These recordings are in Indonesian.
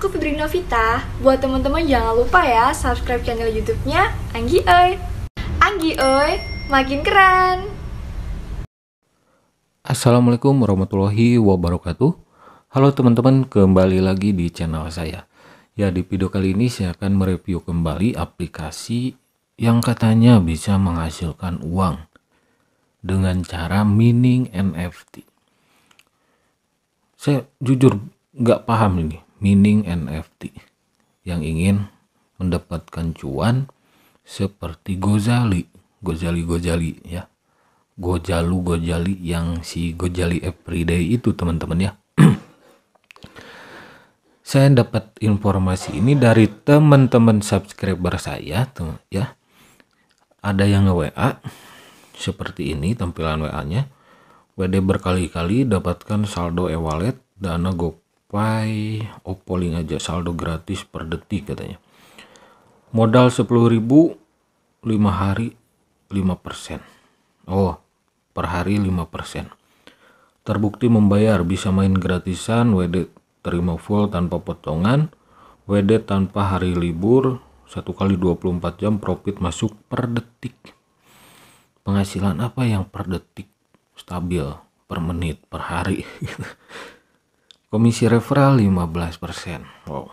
aku Febri Novita. Buat teman-teman jangan lupa ya subscribe channel YouTube-nya Anggi Oi. Anggi Oi, makin keren. Assalamualaikum warahmatullahi wabarakatuh. Halo teman-teman, kembali lagi di channel saya. Ya, di video kali ini saya akan mereview kembali aplikasi yang katanya bisa menghasilkan uang dengan cara mining NFT. Saya jujur nggak paham ini mining NFT yang ingin mendapatkan cuan seperti Gozali, Gozali Gozali ya. Gojalu Gojali yang si Gojali Everyday itu teman-teman ya. saya dapat informasi ini dari teman-teman subscriber saya tuh ya. Ada yang wa seperti ini tampilan WA-nya. WD berkali-kali dapatkan saldo e-wallet Dana GoPay Shopify, Oppo link aja saldo gratis per detik katanya modal 10.000 5 hari 5% oh per hari 5% terbukti membayar bisa main gratisan WD terima full tanpa potongan WD tanpa hari libur 1 kali 24 jam profit masuk per detik penghasilan apa yang per detik stabil per menit per hari gitu. Komisi referral 15%. Wow.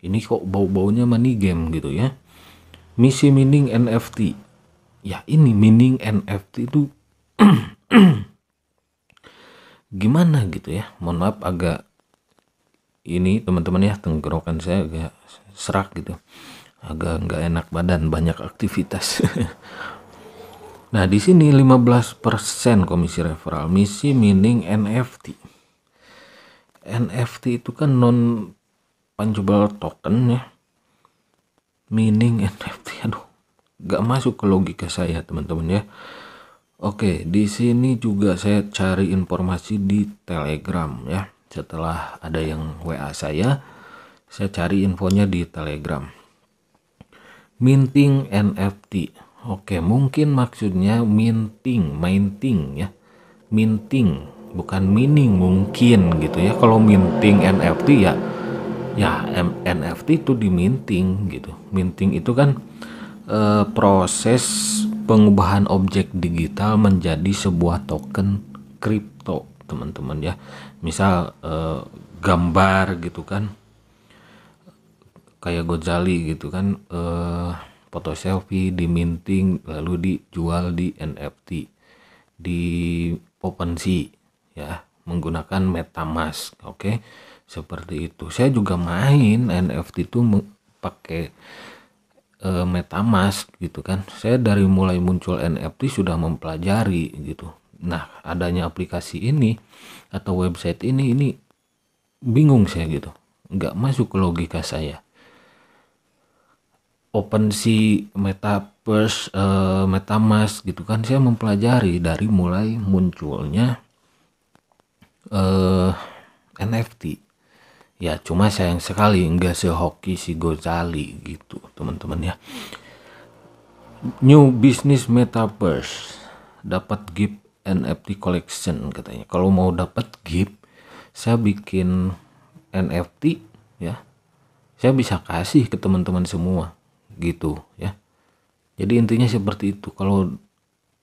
Ini kok bau-baunya money game gitu ya. Misi mining NFT. Ya ini mining NFT itu gimana gitu ya. Mohon maaf agak ini teman-teman ya tenggorokan saya agak serak gitu. Agak nggak enak badan banyak aktivitas. nah, di sini 15% komisi referral misi mining NFT NFT itu kan non fungible token ya meaning NFT aduh nggak masuk ke logika saya teman-teman ya Oke di sini juga saya cari informasi di Telegram ya setelah ada yang WA saya saya cari infonya di Telegram minting NFT Oke mungkin maksudnya minting minting ya minting bukan mining mungkin gitu ya kalau minting NFT ya ya NFT itu diminting gitu minting itu kan e, proses pengubahan objek digital menjadi sebuah token kripto teman-teman ya misal e, gambar gitu kan kayak Gozali gitu kan e, foto selfie diminting lalu dijual di NFT di OpenSea ya menggunakan MetaMask oke okay? seperti itu saya juga main NFT itu pakai e, MetaMask gitu kan saya dari mulai muncul NFT sudah mempelajari gitu nah adanya aplikasi ini atau website ini ini bingung saya gitu nggak masuk ke logika saya OpenSea, Metaverse, e, MetaMask gitu kan saya mempelajari dari mulai munculnya uh, eh, NFT ya cuma sayang sekali nggak sehoki si Gozali gitu teman-teman ya new business metaverse dapat gift NFT collection katanya kalau mau dapat gift saya bikin NFT ya saya bisa kasih ke teman-teman semua gitu ya jadi intinya seperti itu kalau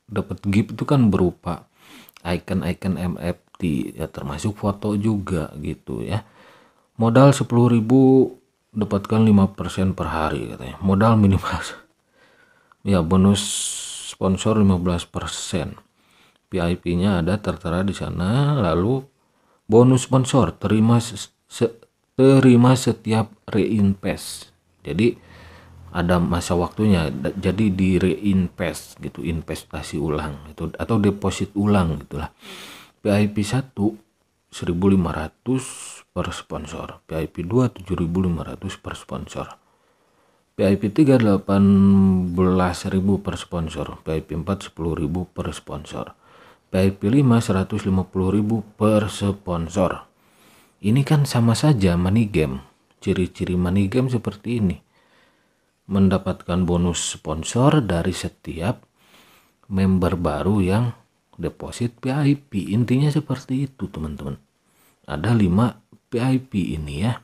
dapat gift itu kan berupa icon-icon MF bukti ya termasuk foto juga gitu ya modal 10.000 dapatkan 5% per hari katanya modal minimal ya bonus sponsor 15% PIP nya ada tertera di sana lalu bonus sponsor terima se terima setiap reinvest jadi ada masa waktunya jadi di reinvest gitu investasi ulang itu atau deposit ulang gitulah VIP 1 1500 per sponsor, VIP 2 7500 per sponsor. VIP 3 18.000 per sponsor, VIP 4 10.000 per sponsor. VIP 5 150.000 per sponsor. Ini kan sama saja money game. Ciri-ciri money game seperti ini. Mendapatkan bonus sponsor dari setiap member baru yang deposit PIP intinya seperti itu teman-teman ada 5 PIP ini ya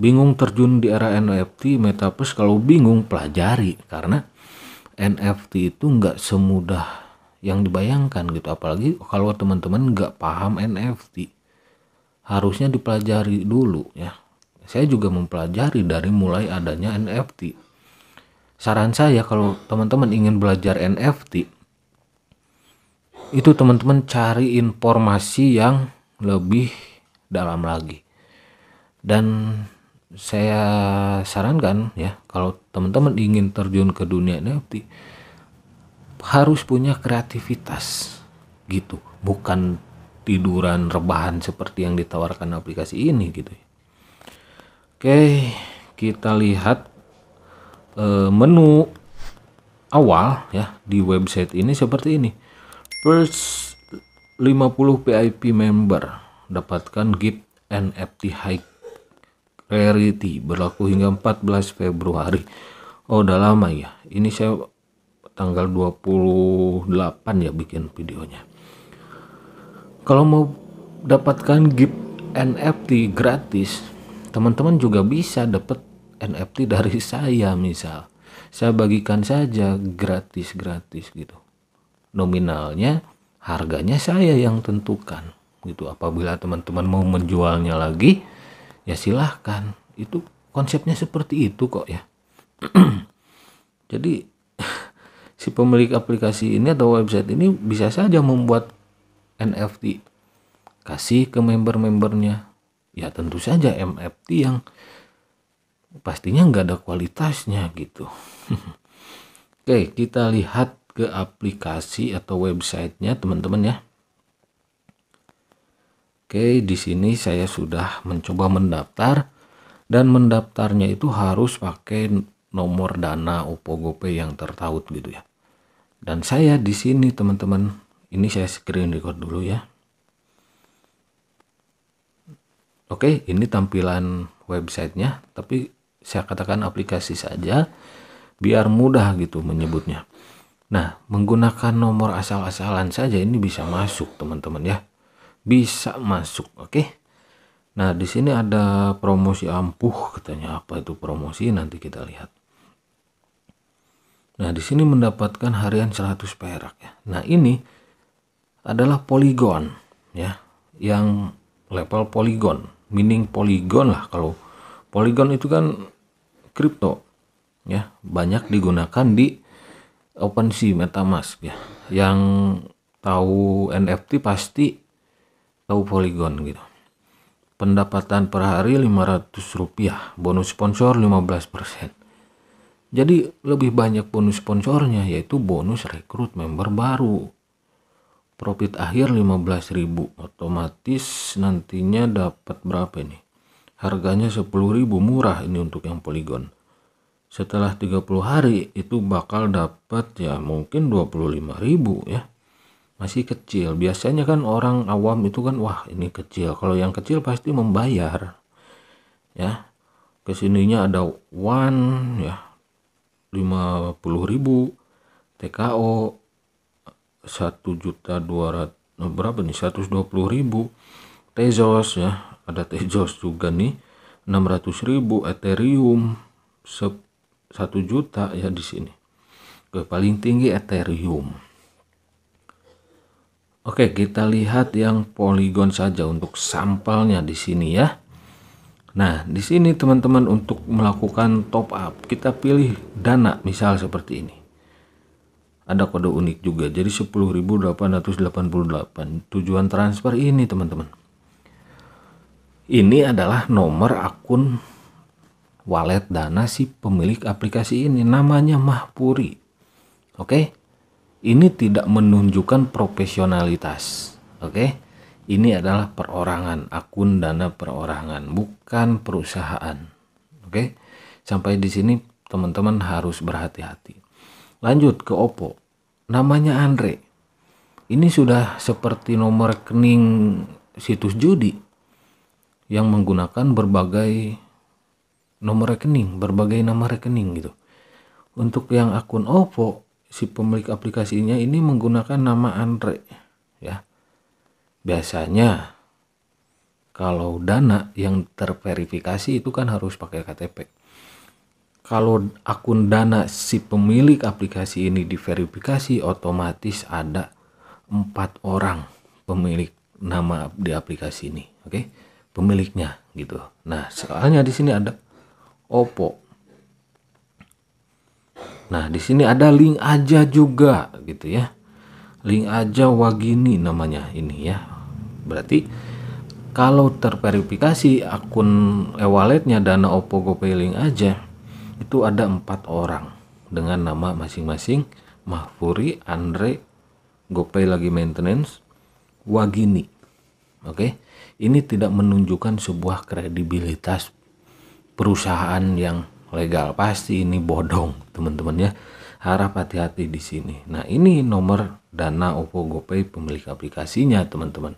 bingung terjun di era NFT metaverse kalau bingung pelajari karena NFT itu nggak semudah yang dibayangkan gitu apalagi kalau teman-teman nggak paham NFT harusnya dipelajari dulu ya saya juga mempelajari dari mulai adanya NFT saran saya kalau teman-teman ingin belajar NFT itu teman-teman cari informasi yang lebih dalam lagi dan saya sarankan ya kalau teman-teman ingin terjun ke dunia NFT harus punya kreativitas gitu bukan tiduran rebahan seperti yang ditawarkan aplikasi ini gitu oke kita lihat e, menu awal ya di website ini seperti ini First 50 PIP member dapatkan gift NFT high rarity berlaku hingga 14 Februari. Oh, udah lama ya. Ini saya tanggal 28 ya bikin videonya. Kalau mau dapatkan gift NFT gratis, teman-teman juga bisa dapat NFT dari saya misal. Saya bagikan saja gratis-gratis gitu nominalnya harganya saya yang tentukan gitu apabila teman-teman mau menjualnya lagi ya silahkan itu konsepnya seperti itu kok ya jadi si pemilik aplikasi ini atau website ini bisa saja membuat NFT kasih ke member-membernya ya tentu saja MFT yang pastinya nggak ada kualitasnya gitu oke kita lihat ke aplikasi atau websitenya teman-teman ya Oke di sini saya sudah mencoba mendaftar dan mendaftarnya itu harus pakai nomor dana Oppo GoPay yang tertaut gitu ya dan saya di sini teman-teman ini saya screen record dulu ya Oke ini tampilan websitenya tapi saya katakan aplikasi saja biar mudah gitu menyebutnya Nah, menggunakan nomor asal-asalan saja ini bisa masuk, teman-teman ya. Bisa masuk, oke? Okay? Nah, di sini ada promosi ampuh, katanya apa itu promosi nanti kita lihat. Nah, di sini mendapatkan harian 100 perak ya. Nah, ini adalah poligon ya, yang level poligon, mining poligon lah kalau poligon itu kan kripto ya, banyak digunakan di OpenSea MetaMask ya yang tahu NFT pasti tahu Polygon gitu pendapatan per hari 500 rupiah bonus sponsor 15% jadi lebih banyak bonus sponsornya yaitu bonus rekrut member baru profit akhir 15.000 otomatis nantinya dapat berapa ini harganya 10.000 murah ini untuk yang Polygon setelah 30 hari itu bakal dapat ya mungkin 25 ribu ya masih kecil biasanya kan orang awam itu kan wah ini kecil kalau yang kecil pasti membayar ya kesininya ada one ya 50 ribu TKO 1 juta 200 berapa nih 120 ribu Tezos ya ada Tezos juga nih 600 ribu Ethereum satu juta ya di sini ke paling tinggi Ethereum Oke kita lihat yang poligon saja untuk sampelnya di sini ya Nah di sini teman-teman untuk melakukan top up kita pilih dana misal seperti ini ada kode unik juga jadi 10.888 tujuan transfer ini teman-teman ini adalah nomor akun Wallet Dana si pemilik aplikasi ini namanya Mahpuri. Oke. Okay? Ini tidak menunjukkan profesionalitas. Oke. Okay? Ini adalah perorangan, akun Dana perorangan, bukan perusahaan. Oke. Sampai di sini teman-teman harus berhati-hati. Lanjut ke Oppo. Namanya Andre. Ini sudah seperti nomor rekening situs judi yang menggunakan berbagai nomor rekening, berbagai nama rekening gitu. Untuk yang akun OVO, si pemilik aplikasinya ini menggunakan nama Andre ya. Biasanya kalau dana yang terverifikasi itu kan harus pakai KTP. Kalau akun dana si pemilik aplikasi ini diverifikasi otomatis ada empat orang pemilik nama di aplikasi ini, oke? Okay? Pemiliknya gitu. Nah, soalnya di sini ada Oppo. Nah, di sini ada link aja juga gitu ya. Link aja Wagini namanya ini ya. Berarti kalau terverifikasi akun e-walletnya Dana Oppo GoPay link aja itu ada empat orang dengan nama masing-masing Mahfuri, Andre, GoPay lagi maintenance, Wagini. Oke. Ini tidak menunjukkan sebuah kredibilitas perusahaan yang legal pasti ini bodong teman-teman ya harap hati-hati di sini nah ini nomor dana Oppo GoPay pemilik aplikasinya teman-teman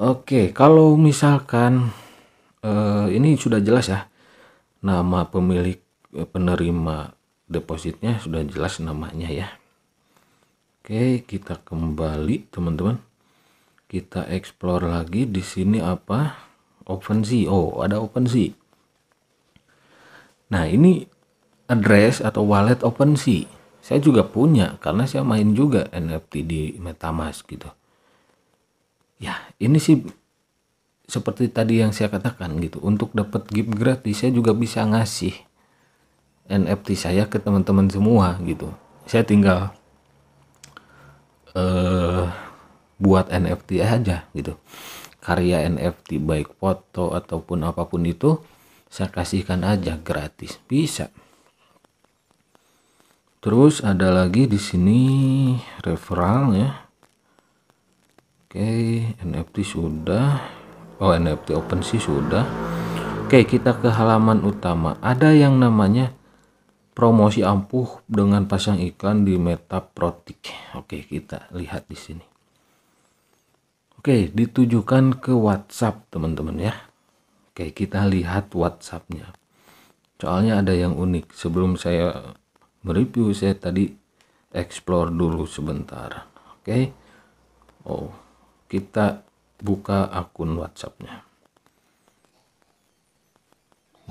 Oke kalau misalkan eh, ini sudah jelas ya nama pemilik eh, penerima depositnya sudah jelas namanya ya Oke kita kembali teman-teman kita explore lagi di sini apa Open OpenSea oh ada open OpenSea nah ini address atau wallet open OpenSea saya juga punya karena saya main juga NFT di MetaMask gitu ya ini sih seperti tadi yang saya katakan gitu untuk dapat gift gratis saya juga bisa ngasih NFT saya ke teman-teman semua gitu saya tinggal eh uh, buat NFT aja gitu karya NFT baik foto ataupun apapun itu saya kasihkan aja gratis bisa terus ada lagi di sini referral ya oke NFT sudah oh NFT open sih sudah oke kita ke halaman utama ada yang namanya promosi ampuh dengan pasang ikan di Meta Protik. Oke, kita lihat di sini. Oke, ditujukan ke WhatsApp teman-teman ya. Oke, kita lihat WhatsAppnya. Soalnya ada yang unik. Sebelum saya mereview, saya tadi explore dulu sebentar. Oke. Oh, kita buka akun WhatsAppnya.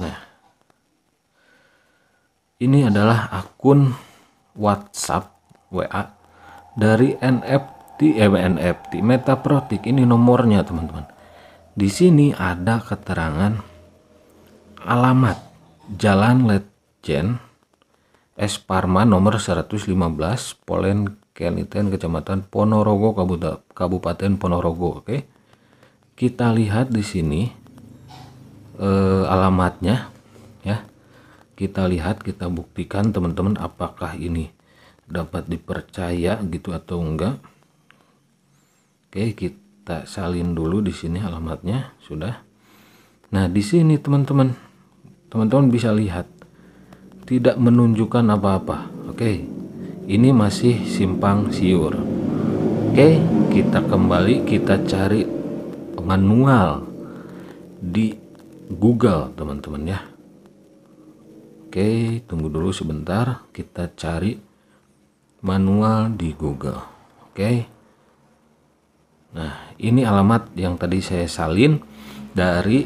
Nah, ini adalah akun WhatsApp WA dari NF di eh, di Metaprotik ini nomornya teman-teman. Di sini ada keterangan alamat Jalan Letjen S Parma nomor 115 Polen Keniten Kecamatan Ponorogo Kabupaten Ponorogo oke okay? kita lihat di sini eh, alamatnya ya kita lihat kita buktikan teman-teman apakah ini dapat dipercaya gitu atau enggak Oke, kita salin dulu di sini alamatnya sudah. Nah, di sini teman-teman, teman-teman bisa lihat tidak menunjukkan apa-apa. Oke. Ini masih simpang siur. Oke, kita kembali kita cari manual di Google, teman-teman ya. Oke, tunggu dulu sebentar, kita cari manual di Google. Oke. Nah, ini alamat yang tadi saya salin dari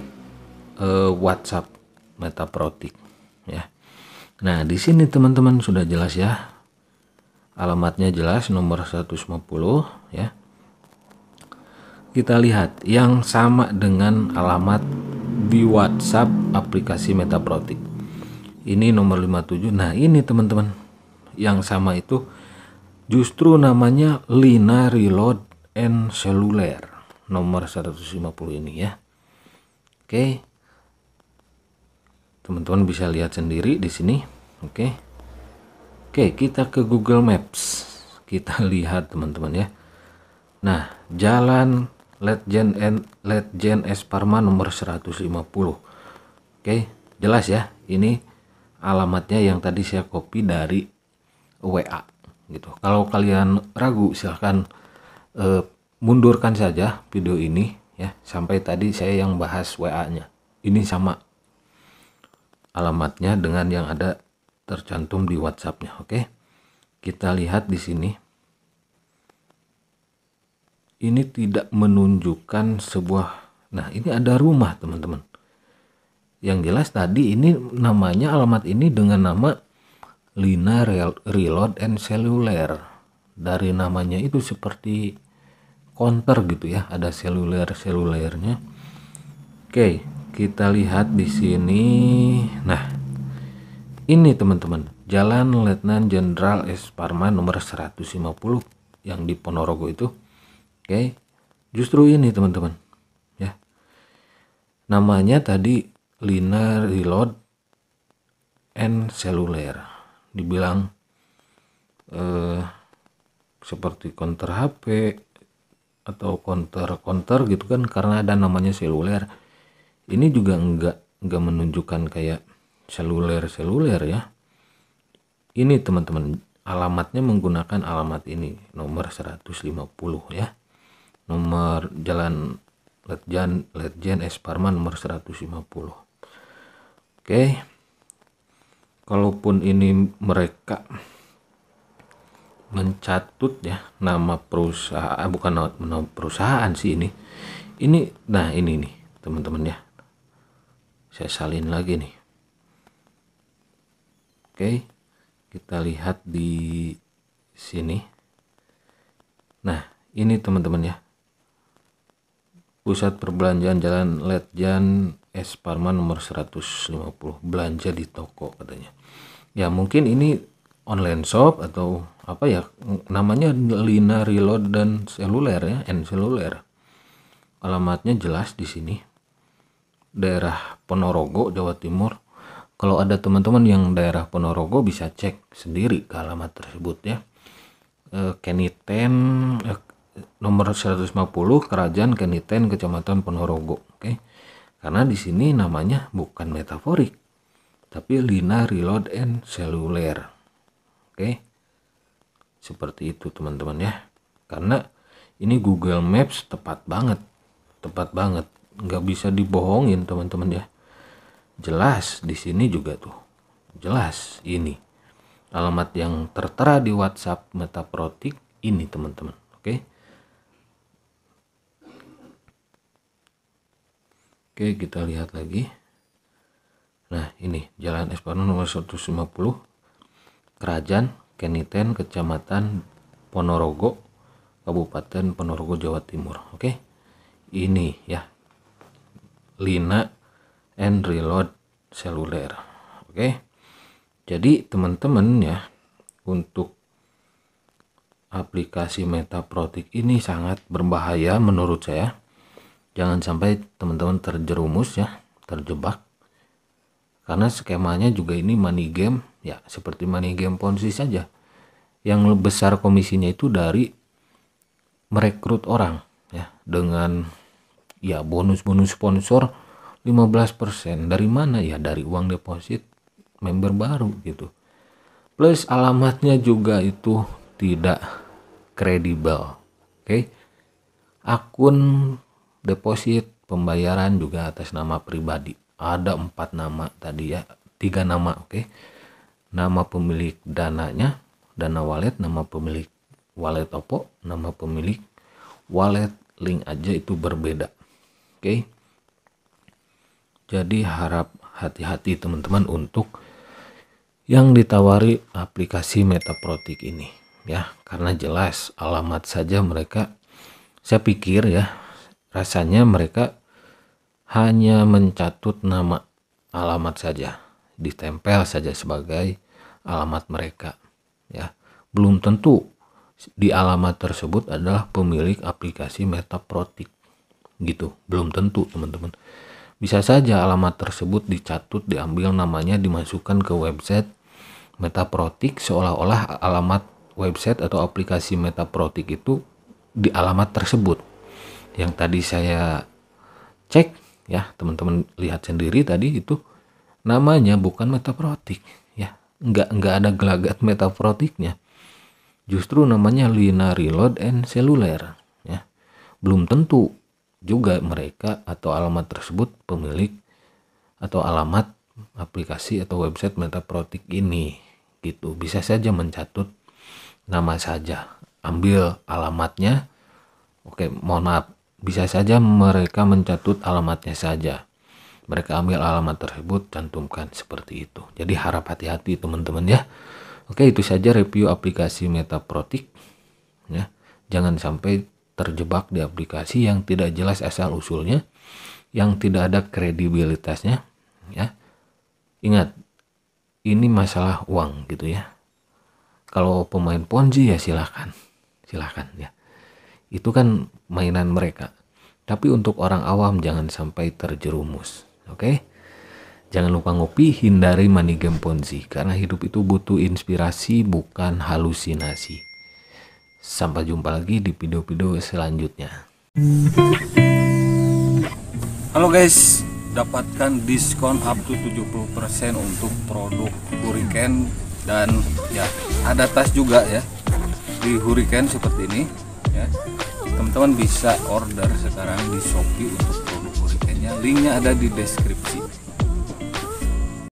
eh, WhatsApp Metaprotik ya. Nah, di sini teman-teman sudah jelas ya. Alamatnya jelas nomor 150 ya. Kita lihat yang sama dengan alamat di WhatsApp aplikasi Metaprotik. Ini nomor 57. Nah, ini teman-teman yang sama itu justru namanya Lina Reload n seluler nomor 150 ini ya. Oke. Teman-teman bisa lihat sendiri di sini. Oke. Oke, kita ke Google Maps. Kita lihat teman-teman ya. Nah, jalan Letjen and s parma nomor 150. Oke, jelas ya. Ini alamatnya yang tadi saya copy dari WA gitu. Kalau kalian ragu silahkan eh, mundurkan saja video ini ya sampai tadi saya yang bahas WA-nya. Ini sama alamatnya dengan yang ada tercantum di WhatsApp-nya, oke? Kita lihat di sini. Ini tidak menunjukkan sebuah Nah, ini ada rumah, teman-teman. Yang jelas tadi ini namanya alamat ini dengan nama Lina Reload and Cellular. Dari namanya itu seperti counter gitu ya ada seluler selulernya oke kita lihat di sini nah ini teman-teman Jalan Letnan Jenderal S. Parman nomor 150 yang di Ponorogo itu oke justru ini teman-teman ya namanya tadi Lina Reload and Cellular dibilang eh, seperti counter HP atau konter-konter gitu kan karena ada namanya seluler ini juga enggak enggak menunjukkan kayak seluler-seluler ya ini teman-teman alamatnya menggunakan alamat ini nomor 150 ya nomor jalan Letjen Letjen S nomor 150 oke okay. kalaupun ini mereka mencatut ya nama perusahaan eh, bukan nama perusahaan sih ini ini nah ini nih teman-teman ya saya salin lagi nih oke kita lihat di sini nah ini teman-teman ya pusat perbelanjaan jalan Letjan Esparman nomor 150 belanja di toko katanya ya mungkin ini online shop atau apa ya namanya Lina Reload dan seluler ya and seluler alamatnya jelas di sini daerah Ponorogo Jawa Timur kalau ada teman-teman yang daerah Ponorogo bisa cek sendiri ke alamat tersebut ya e, eh, Keniten e, eh, nomor 150 Kerajaan Keniten Kecamatan Ponorogo oke karena di sini namanya bukan metaforik tapi Lina Reload and seluler Oke. Seperti itu teman-teman ya. Karena ini Google Maps tepat banget. Tepat banget. Nggak bisa dibohongin teman-teman ya. Jelas di sini juga tuh. Jelas ini. Alamat yang tertera di WhatsApp Metaprotik ini teman-teman. Oke. Oke, kita lihat lagi. Nah, ini Jalan Esparno nomor 150 Kerajaan Keniten, Kecamatan Ponorogo, Kabupaten Ponorogo, Jawa Timur. Oke, ini ya, Lina and Reload Seluler. Oke, jadi teman-teman ya, untuk aplikasi Metaprotik ini sangat berbahaya menurut saya. Jangan sampai teman-teman terjerumus ya, terjebak karena skemanya juga ini money game ya seperti money game ponzi saja yang besar komisinya itu dari merekrut orang ya dengan ya bonus-bonus sponsor 15% dari mana ya dari uang deposit member baru gitu plus alamatnya juga itu tidak kredibel oke okay? akun deposit pembayaran juga atas nama pribadi ada empat nama tadi ya tiga nama oke okay? nama pemilik dananya dana wallet nama pemilik wallet Oppo nama pemilik wallet link aja itu berbeda oke okay? jadi harap hati-hati teman-teman untuk yang ditawari aplikasi Metaprotik ini ya karena jelas alamat saja mereka saya pikir ya rasanya mereka hanya mencatut nama alamat saja, ditempel saja sebagai alamat mereka. Ya, belum tentu di alamat tersebut adalah pemilik aplikasi Metaprotik. Gitu, belum tentu, teman-teman. Bisa saja alamat tersebut dicatut, diambil namanya, dimasukkan ke website Metaprotik seolah-olah alamat website atau aplikasi Metaprotik itu di alamat tersebut. Yang tadi saya cek ya teman-teman lihat sendiri tadi itu namanya bukan metaprotik ya nggak nggak ada gelagat metaprotiknya justru namanya linear load and cellular ya belum tentu juga mereka atau alamat tersebut pemilik atau alamat aplikasi atau website metaprotik ini gitu bisa saja mencatut nama saja ambil alamatnya oke mohon maaf bisa saja mereka mencatut alamatnya saja. Mereka ambil alamat tersebut, cantumkan seperti itu. Jadi harap hati-hati teman-teman ya. Oke itu saja review aplikasi Metaprotik. Ya, jangan sampai terjebak di aplikasi yang tidak jelas asal usulnya, yang tidak ada kredibilitasnya. Ya, ingat ini masalah uang gitu ya. Kalau pemain ponzi ya silahkan, silahkan ya. Itu kan mainan mereka. Tapi untuk orang awam jangan sampai terjerumus. Oke? Okay? Jangan lupa ngopi, hindari money game ponzi. Karena hidup itu butuh inspirasi bukan halusinasi. Sampai jumpa lagi di video-video selanjutnya. Halo guys, dapatkan diskon up to 70% untuk produk Hurricane dan ya ada tas juga ya di Hurricane seperti ini ya teman-teman bisa order sekarang di Shopee untuk produk hurricane linknya ada di deskripsi